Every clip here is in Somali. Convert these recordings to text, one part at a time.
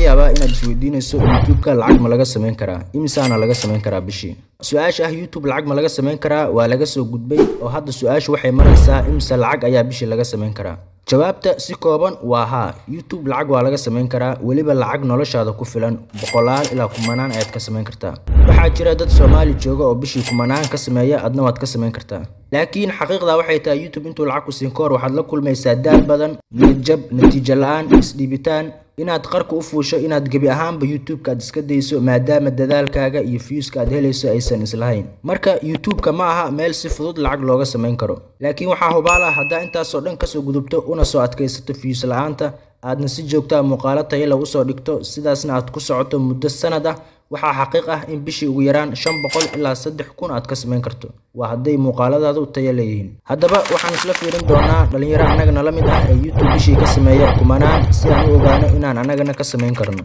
laga yaabaa inaad isweydiinayso youtube-ka lacag ma laga samayn karaa imisaana laga samayn karaa bishii su-aasha ah youtube lacag ma laga samayn karaa waa laga soo gudbay oo hadda su-aashu waxay maraysaa imise lacag ayaa bishii laga samayn karaa jawaabta si kooban waa haa youtube lacag waa laga samayn karaa weliba lacag noloshaada ku filan boqolaal ilaa kumanaan ayaad ka sameyn kartaa waxaa jira dad soomaali jooga oo bishii kumanaan ka sameeya adna waad ka sameyn kartaa laakiin xaqiiqda waxay tahay youtube intuu lacag ku siin kahor waxaad la kulmaysaa daal badan niyad natiijo la-aan isdhiibitaan inaad qarka u fuusho inaad gebi ahaanba youtube-ka aad iska dayso maadaama dadaalkaaga iyo fiuska aad helayso aysan islahayn marka youtube-ka ma aha meel si fudud lacag looga samayn karo laakiin waxaa hubaal ah haddaa intaasoo dhan kasoo gudubto una soo adkaysato fiyus la-aanta aadna si joogtaa ah muuqaalo tayala usoo dhigto sidaasna aad ku socoto muddo sanad ah waxaa xaqiiq ah in bishii ugu yaraan shan boqol ilaa saddex kun aad ka samayn karto waa hadday muuqaaladaadu tayo leeyihiin haddaba waxaan isla fiirin doonaa dhalinyaro annagana la mid ah ee youtube bishii ka sameeya kumanaan si aan u ogaano inaan annagana ka samayn karno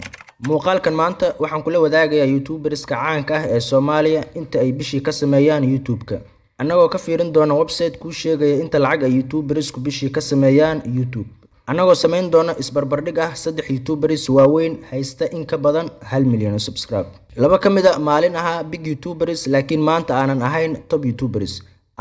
muuqaalkan maanta waxaan kula wadaagayaa youtuberska caanka ah ee soomaaliya inta ay bishii ka sameeyaan youtube-ka annagoo ka fiirin doona website kuu sheegaya inta lacag ay youtuberisku bishii ka sameeyaan youtube annagoo samayn doona isbarbardhig ah saddex youtuberis waaweyn haysta in ka badan hal milyan oo subscribe laba ka mid a ah maalin ahaa big youtuberis laakiin maanta aanan ahayn top youtuberis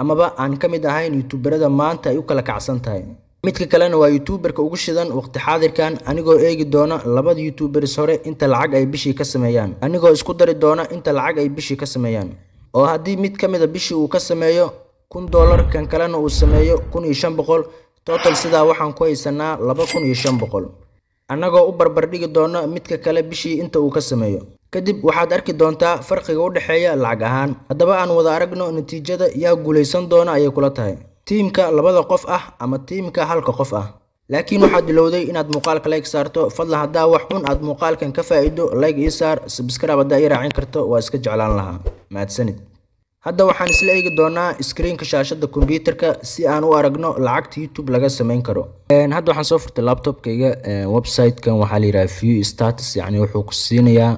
amaba aan ka mid ahayn youtuberada maanta ay u kala kacsan tahay midka kalena waa youtuuberka ugu shidan waqti xaadirkan anigoo eegi doona labada youtuuberis hore inta lacag ay bishii ka sameeyaan anigoo isku dari doona inta lacag ay bishii ka sameeyaan oo haddii mid ka mida bishii uu ka sameeyo kun dollar kan kalena uu sameeyo kun iyo shan boqol total sidaa waxaan ku haysanaa laba kun iyo shan boqol annagoo u barbardhigi doona midka kale bishii inta uu ka sameeyo kadib waxaad arki doontaa farqiga u dhexeeya lacag ahaan haddaba aan wada aragno natiijada yaa guulaysan doona ayay kula tahay tiimka labada qof ah ama tiimka halka qof ah laakiin waxaad bilowday inaad muuqaalka like saarto fadla haddaa wax xun aad muuqaalkan ka faa'iido like ii saar subscribe haddaa ii raacin karto waa iska jeclaan lahaa mahadsanid hadda waxaan isla eegi doonaa iskriinka shaashada kombyuuterka si aan u aragno lacagta youtube laga samayn karo hadda waxaan soo furtay laptopkayga websitekan waxaa la yidhaha view status yacni wuxuu ku siinayaa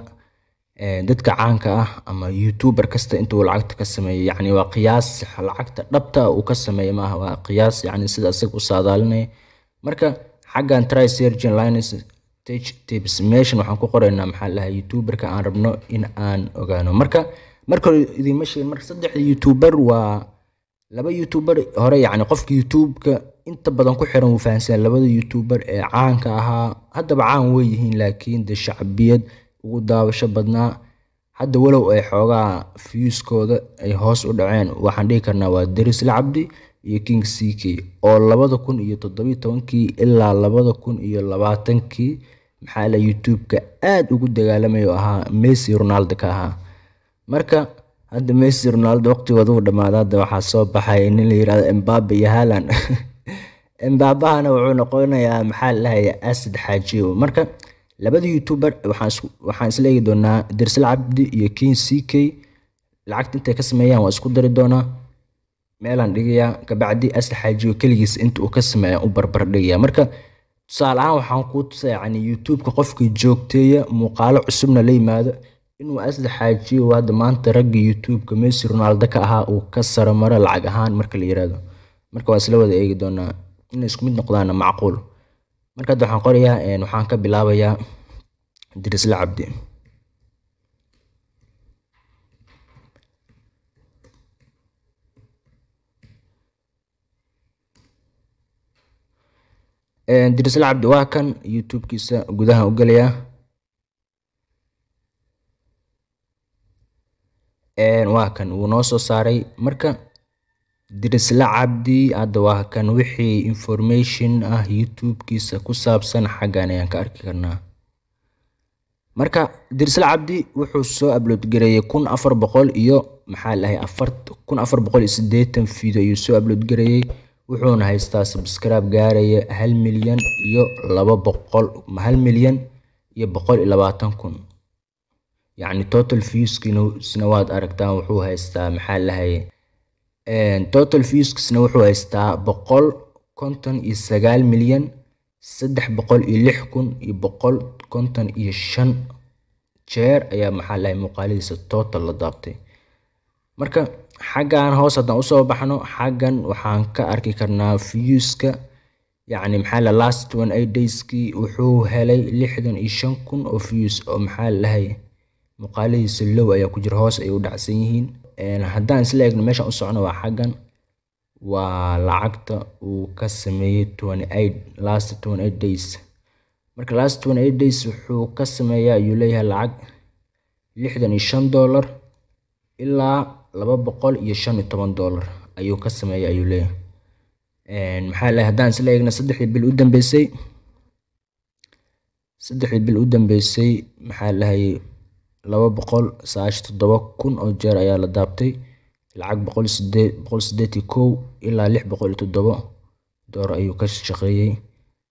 dadka caanka ah ama youtuber kasta intuu lacagta ka sameeyo yacni waa qiyaas lacagta dhabta uu ka sameeyo maaha waa qiyaas yacni sida isaga u saadaalinaya marka xaggan try sergin linus tech tips meeshan waxaan ku qoraynaa maxaa lahaa youtuberka aan rabno in aan ogaano marka marka hore sheegin marka saddexda youtuber waa laba youtuber hore yacni qofka youtubeka inta badan ku xiran wuu fahansanaa labada youtuber ee caanka ahaa haddaba caan wey yihiin laakiin dee shacbiyad ugu daawasho badnaa. Hadda walow ay xoogaa fiyuuskooda ay hoos u dhaceen, waxaan dhihi karnaa waa Deris Labdi iyo King CK oo labada kun iyo todoba tobankii ilaa labada kun iyo labaatankii maxaa la YouTube-ka aad ugu dagaalamay oo ahaa Messi Ronaldo ka ahaa. Marka hadda Messi Ronaldo waqtigooda wuu dhammaaday, hadda waxaa soo baxay nin la yiraahdo Mbappe iyo Haaland. Mbappahana wuxuu noqonayaa maxaa la dhahayaa Acid Xaajiyo. Marka labada youtuber waxaan isleegi doonaa dersal cabdi iyo kin c k lacagta intay ka sameeyaan waa isku dari doonaa meelaan dhigayaa kabacdi asli xaajiyo keligiis inta uu ka sameeya u barbar dhigayaa marka tusaale ahaan waxaan kuu tusayaa yani youtubeka qofkii joogteeya muuqaalo cusubna la yimaado inuu asli xaajiyo hadda maanta ragga youtubeka messi ronaldo ka ahaa uu ka saramaro lacag ahaan marka la yiraahdo marka waan isla wada eegi doonaa inay isku mid noqdaana macquul marka hadda waxaan qorayaa waxaan ka bilaabayaa dirisla cabdi dirisla cabdi waa kan youtubekiisa kiisa gudaha u gelayaa waa kan wuu noo soo saaray marka Dirisla Cabdi hada waa kan wixii information ah youtube-kiisa ku saabsan xaggan ayaan ka arki karnaa marka dirisla cabdi wuxuu soo abload gareeyay kun afar boqol iyo maxaa lahay kun afar boqol iyo sideetan video ayuu soo upload gareeyay wuxuuna haystaa subscribe gaaraya hal milyan iyo laba boqol hal milyan iyo boqol iyo labaatan kun yacni total viewskiina waad aragtaan wuxuu haystaa maxaa lahaye total viewsna wuxuu haystaa boqol konton iyo sagaal milyan saddex boqol iyo lix kun iyo boqol konton iyo shan jeer ayaa maxaa lahay muuqaalidiisa total la daabtay marka xaggan hoos haddaan usoo baxno xaggan waxaan ka arki karnaa viewska yacni maxaa la last one eight dayskii wuxuu helay lixdan iyo shan kun oo views oo maxaa lahay muuqaalidiisa low ayaa ku jira hoos ayay u dhacsan yihiin haddaan isla eegno meeshaan u socono waa xaggan waa lacagta uu ka sameeyey last eight days marka last days wuxuu ka sameeyaa ayuu leeyahay lacag lixdan iyo shan dollar ilaa laba boqol iyo shan iyo toban dollar ayuu ka sameeya ayuu leeyahay maxaa leeyahay haddaan isla egna saddexdii bil u dambeysay saddexdii bil u dambeysay maxaa lahay laba boqol sagashan iyo kun oo jeer ayaa la daabtay, lacag boqol sideed iyo kow ilaa lix boqol iyo toddoba dolar ayuu ka shaqeeyay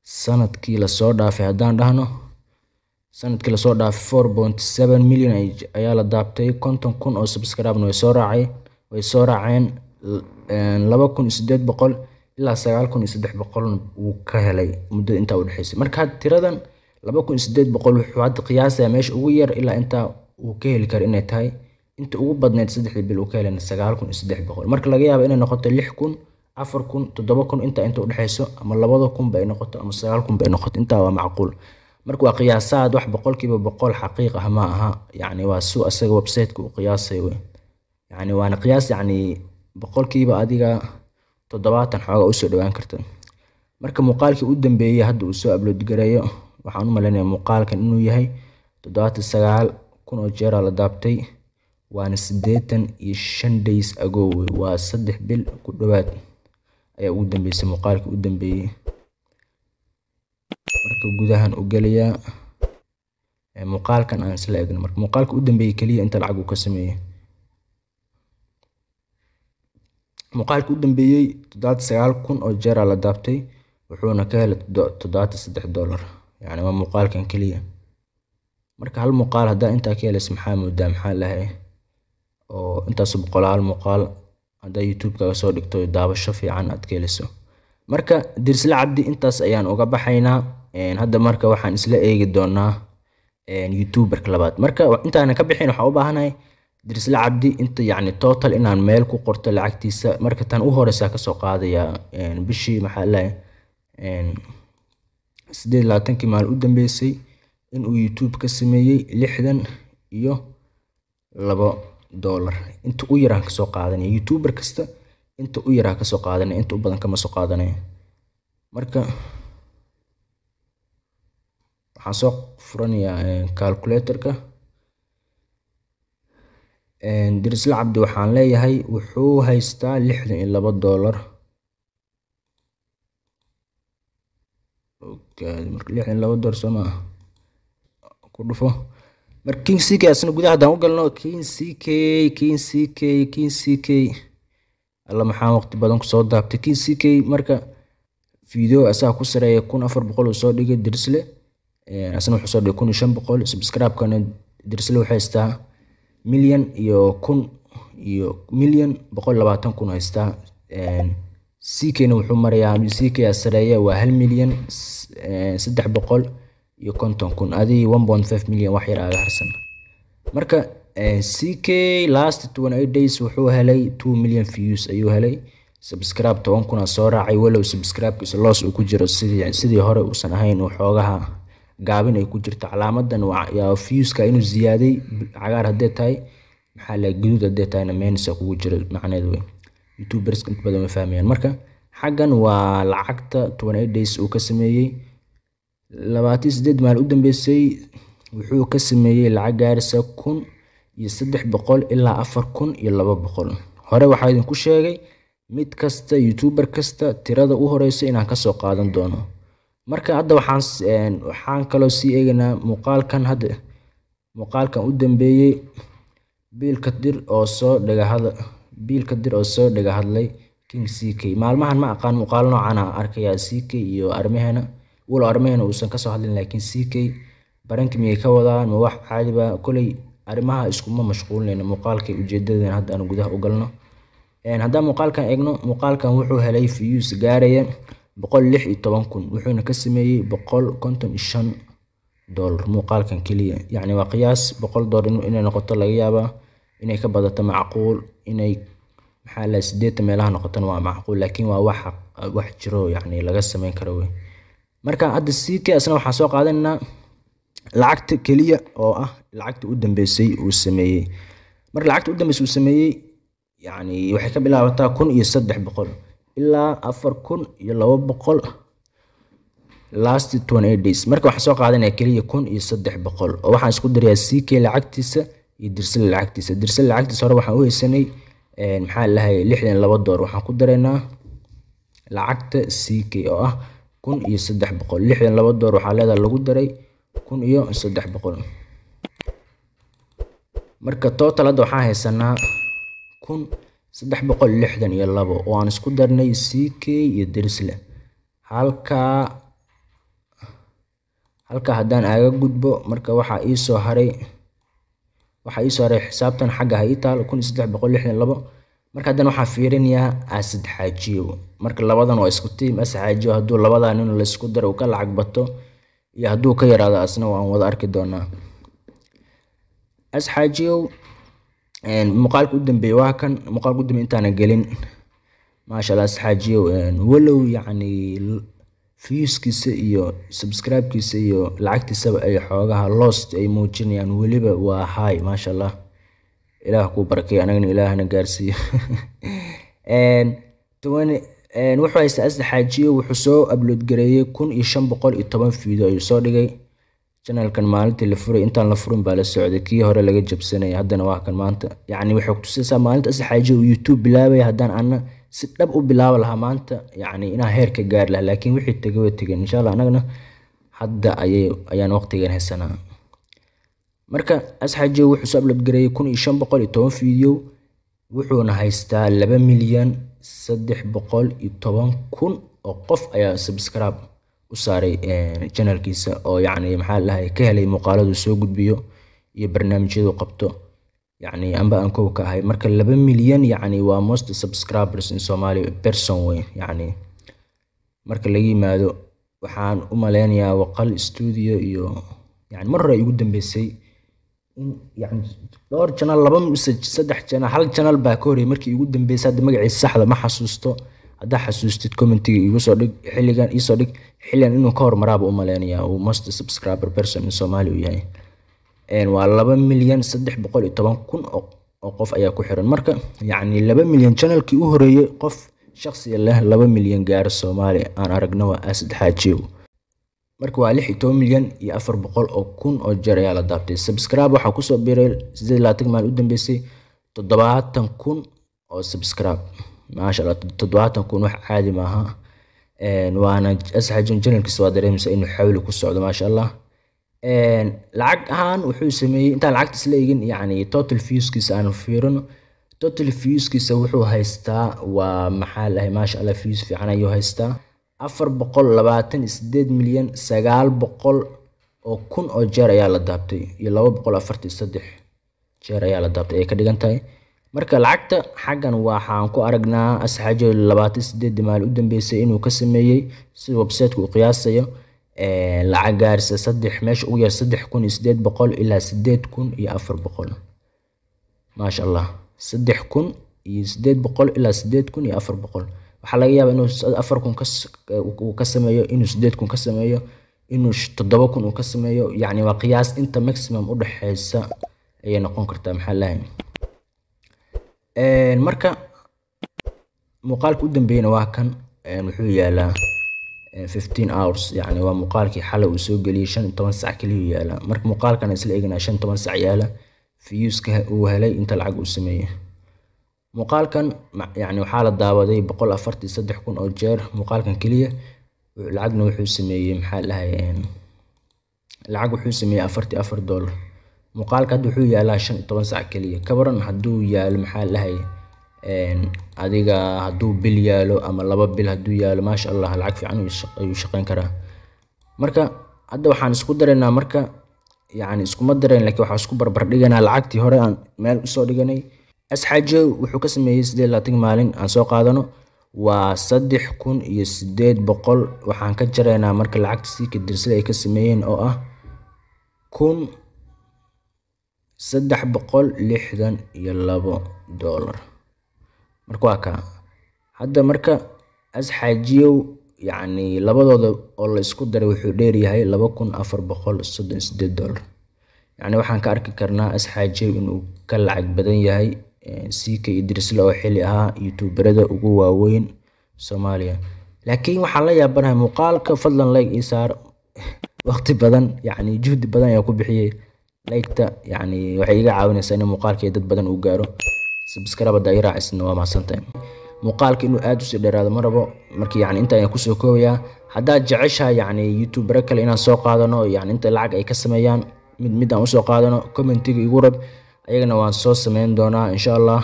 sanadkii lasoo dhaafay. Haddaan dhahno sanadkii lasoo dhaafay four point seven milyan ayaa la daabtay, konton kun oo subscribe-na way soo raaceen, laba kun iyo sideed boqol ilaa sagaal kun iyo saddex boqolna wuu ka helay muddo intaa u dhaxeysay. Marka tiradan laba kun iyo sideed boqol wuxuu hadda qiyaasayaa meesha ugu yar ilaa inta uu ka heli karo inay tahay inta ugu badneyd saddexdii bil uu ka helayna sagaal kun iyo saddex boqol marka laga yaabo inay noqoto lix kun afar kun toddoba kun intaa inta udhexeyso ama labada kunba ay noqoto ama sagaal kunba ay noqoto intaa waa macquul marka waa qiyaasaad wax boqolkiiba boqol xaqiiq ah ma aha yacni waa su asaga websiteka u qiyaasay wey yacni waana qiyaas yacni boqolkiiba adiga toddobaatan xoogaa usoo dhowaan karta marka muuqaalkii u dambeeyey hadda uu soo ablood gareeyo waxaan u malaynayaa muuqaalkan inuu yahay toddobaatan sagaal kun oo jeera la daabtay waana sideetan iyo shan days agow waa saddex bil ku dhowaad ayaa ugu dambeysay muuqaalkii u dambeeyay. Marka gudahan u galayaa muuqaalkan aan isla eegno marka muuqaalka u dambeeyay kaliya inta lacag uu ka sameeyay. Muuqaalka u dambeeyay tadawatan sagaal kun oo jeera la daabtay wuxuuna ka helay tadawatan saddex dollar. Yacni waa muuqaalkan keliya marka hal muuqaal hadaa intaa ka helayso maxaa moodaa maxaa lahay oo intaas boqolaa hal muuqaal hadaa youtube-kaaga soo dhigto daabasho fiican aad ka helayso marka dirsila cabdi intaas ayaan uga baxaynaa hadda marka waxaan isla eegi doonaa youtuberka labaad marka intaanan ka bixin waxaan u baahanahay dirsila cabdi inta yacni total inaan meel ku qorto lacagtiisa marka tan u horeysa kasoo qaadayaa bishii maxaa lahay sideed labaatankii maal u dambeysay inuu YouTube ka sameeyey lixdan iyo labo dollar inta u yaraa kasoo qaadanaya youtuber kasta inta u yaraa kasoo qaadanaya inta u badan kama soo qaadanaya marka waxaan soo furanayaa eh, calculatorka eh, dirisla cabdi waxaan leeyahay wuxuu haystaa lixdan iyo labo dollar lixdan iyo labo dollar soo maaha ku dhufo marka king c k asna gudaha haddaan u galno king c k king c k king c k alla maxaa waqti badan kusoo daabtay king c k marka video asaga ku sareeya kun afar boqol uu soo dhigay dirsle asna wuxuu soo dhigay kun iyo shan boqol subscribe-kana dirsle waxay haystaa milyan iyo kun iyo milyan boqol labaatan kun haystaa c k wuxuu marayaa c k sareeya waa hal milyan saddex boqol iyo konton kun adii one point five million wax yar aaga harsan marka eh, ck last twenty eight days wuxuu helay two million views ayuu helay subscribe toban kuna soo raacay walow subscribekiisa loos uu ku jiro sidii hore uusan ahayn uu xoogaha gaabin ay ku jirto calaamadan waa viewska inuu ziyaaday cagaar haddee tahay maxaa la guduud haddee tahayna meenisa kugu jira macneed wey youtubers inta badan way fahmayaan marka xaggan waa lacagta twenty eight days uu ka sameeyey labaatan sideed maalin u dambeysay wuxuu ka sameeyey lacag gaarisa kun iyo saddex boqol ilaa afar kun iyo laba boqol hore waxaa idinku sheegay mid kasta youtuber kasta tirada u horeysa inaan kasoo qaadan doono marka hadda waxaan waxaan kaloo sii eegaynaa muuqaalkan hadda muuqaalkan u dambeeyey biilka dir oo soo dhagahada biilka dir oo soo dhagahadlay king c k maalmahan ma aqaan muuqaal noocan ah arkayaa c k iyo arrimaheena Will Armain uusan ka soo hadlin laakiin CK Baranki miyay ka wadaan ma wax caadiba koley arrimaha iskuma mashquulinayno muuqaalkay ujeedadeena hadda gudaha u galno haddaan muuqaalkan eegno muuqaalkan wuxuu helay views gaaraya boqol lix iyo toban kun wuxuuna ka sameeyey boqol konton iyo shan doolar muuqaalkan keliya yacni waa qiyaas boqol doolar inay noqoto laga yaabaa inay ka badato macquul inay maxaa la meelaha noqotona waa macquul laakiin waa waxa wax jiro yacni laga sameyn karo wey marka hadda ck waxaan soo qaadanaynaa lacagta keliya oo ah lacagta u dambeysay uu sameeyey marka lacagta u dambeysay uu sameeyey yani waxay ka bilaabataa kun iyo saddex boqol ilaa afar kun iyo laba boqol last twenty days marka waxaan soo qaadanaya keliya kun iyo saddex boqol oo waxaan isku darayaa ck lacagtiisa iyo dirsal lacagtiisa dirsal lacagtiisa hore waxaan u heysanay eh, maxaa lahay lixdan laba door waxaan ku daraynaa lacagta ck oo ah kun iyo saddex boqol lixdan laba door waxaa leedahay lagu daray kun iyo saddex boqol marka total hadda waxaan haysanaa kun saddex boqol lixdan iyo labo oo aan isku darnay c k iyo dirisle halkaa halka haddaan aga gudbo marka waxaa iisoo haray waxaa iisoo haray xisaabtan xagga ha ii taal kun iyo saddex boqol lixdan labo marka haddana waxaan fiirinayaa asad ah, xaajiyo marka labadan waa isku tiim as ah, xaajiyo hadduu labadaa nin laysku daro uu ka lacag bato iyo hadduu ka yaraado asna waan wada arki doonaa as ah, xaajiyow muuqaalka u dambeeye waa kan muuqaalka u dambeeye intaana gelin maasha allah as xaajiyow walow yacni fiyuskiisa iyo subscribekiisa iyo lacagtiisaba ay xoogaha lost ay muujinayaan weliba waa hay maasha allah ilaah kuu barakey anagana ilaahna gaarsiiyo wuxuu haystaa asdexaajiye wuxuu soo ablood gareeyey kun iyo shan boqol iyo toban fiideo ayuu soo dhigay janalkan maalintii la furay intaan la furin baa la socday kii hore laga jabsanayay haddana waa kan maanta yacni waxay kutusaysaa maalinta asdexaajiye uu youtube bilaabaya haddaan ana si dhab u bilaaba lahaa maanta yacni inaa heer ka lahaa laakiin wixii tegay way tegeen insha allah hadda ayay ayaan waqtigan haysanaa marka asxajo wuxuuso ablabgareeyay kun iyo shan boqol iyo toban video wuxuuna haystaa laba milyan saddex boqol iyo toban kun oo qof ayaa subscribe u saaray janalkiisa oo yacni maxaa lahay ka helay muuqaaladu soo gudbiyo iyo barnaamijyadu qabto yacni amba aan kow ka ahay marka laba milyan yacni waa most subscribers in Somali person weyn yacni marka laga yimaado waxaan u maleynayaa waqal studio iyo yacni mar hore ay dambeysay dhowr janal laba message saddex janal hal janal baa ka horey markii igu dambeysa hadda magaciisa saxda ma xasuusto haddaa xasuustid commentiga igu soo dhig xilligan iisoo dhig xilligan inuu ka hormaraaba u maleynaya uu most subscriber person in soomaali uu yahay waa laba milyan saddex boqol iyo toban kun oo qof ayaa ku xiran marka yacni laba milyan janalkii u horeeyey qof shaqsiga leh laba milyan gaara soomaali aan aragna waa asadxaajiyow marka waa lix iyo toban milyan iyo afar boqol oo kun oo jeer ayaa la daabtay subscribe waxaa kusoo biiray sideed labaatan maalin u dambeysay toddobaatan kun oo subscribe maasha allah toddobaatan kun wax caadi maaha waana asxajan janalkiisa waa dareemaysa inuu xawli ku socdo maasha allah lacag ahaan wuxuu sameeyey intaan lacagta isla egin yacni total viewskiisa aan fiirino total viewskiisa wuxuu haystaa waa maxaa lahay maasha allah views fiican ayuu haystaa afar boqol labaatan iyo sideed milyan sagaal boqol oo kun oo jeer ayaa la daabtay iyo laba boqol afartan iyo saddex jeer ayaa la daabtay ay ka dhigan tahay marka lacagta xaggan waxaan ku aragnaa asxaajo labaatan sideedii maalin u dambeysay inuu ka sameeyey sida websiteka uu qiyaasayo lacag gaarisa saddex meesha ugu yaar saddex kun iyo sideed boqol ilaa sideed kun iyo afar boqol maasha allah saddex kun iyo sideed boqol ilaa sideed kun iyo afar boqol waxaa laga yaaba inuu afar kun uu ka sameeyo inuu sideed kun ka sameeyo inuu todoba kun uu ka sameeyo yacni waa qiyaas inta maximum u dhexeysa ayay noqon kartaa maxaa lahay marka muuqaalka u dambeeyana waa kan wuxuu yaalaa fifteen hours yacni waa muuqaalkii xalay uu soo geliyay shan iyo toban sac keliyuu yaalaa marka muuqaalkana isla eeganaa shan toban sac yaala fiyuuska uu helay inta lacag uu sameeyey Muuqaalkan yani waxaa la daawaday boqol afartan iyo kun oo jeer muuqaalkan keliya lacagna wuxuu sameeyey maxaa la lacag wuxuu sameeyey afartan afar doolar muuqaalka hadda wuxuu yaalaa shan iyo toban saac keliya ka badan yaalo maxaa la adiga haduu bil yaalo ama laba bil haduu yaalo maasha allah lacag fiican ayuu shaqeyn karaa marka hadda waxaan isku dareynaa marka yani iskuma dareyn lakin waxaan isku barbar dhiganaa lacagtii hore aan meel usoo dhiganay asxaajow wuxuu ka sameeyey siddeed labaatan maalin aan soo qaadano waa saddex kun iyo sideed boqol waxaan ka jaraynaa marka lacagtii kadirsada ay ka sameeyeen oo ah kun saddex boqol lixdan iyo labo doolar marka waa kaa hadda marka asxaajiyow yacni labadooda oo la isku daray wuxuu dheeryahay laba kun afar boqol soddon sideed doolar yacni waxaan ka arki karnaa asxaajiyow inuu ka lacag badan yahay CK Idrisle oo xili ahaa YouTuberada ugu waaweyn Soomaaliya. Laakiin waxaan la yaabanahay muuqaalka fadlan like ii saar waqti badan yacni juhdi badan ayaan ku bixiyey like yacni waxay iga caawinaysaa in muuqaalkay dad badan uu gaaro subscribe haddaa ii raacisna waa mahadsantahay muuqaalka inuu aad usii dheeraado ma rabo marka yacni inta ayaan kusoo koobayaa haddaad jeceshahay yacni youtubero kale inaan soo qaadano yacni inta lacag ay ka sameeyaan mid mid aan usoo qaadano commentiga igu rab ayagana waan soo sameyn doonaa insha allah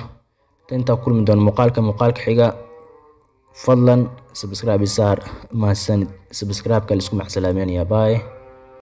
intaa kulmi doona muuqaalka muuqaalka xiga fadlan sabscribe isaar mahadsanid sabscribe-ka la isku macsalaameynaya bye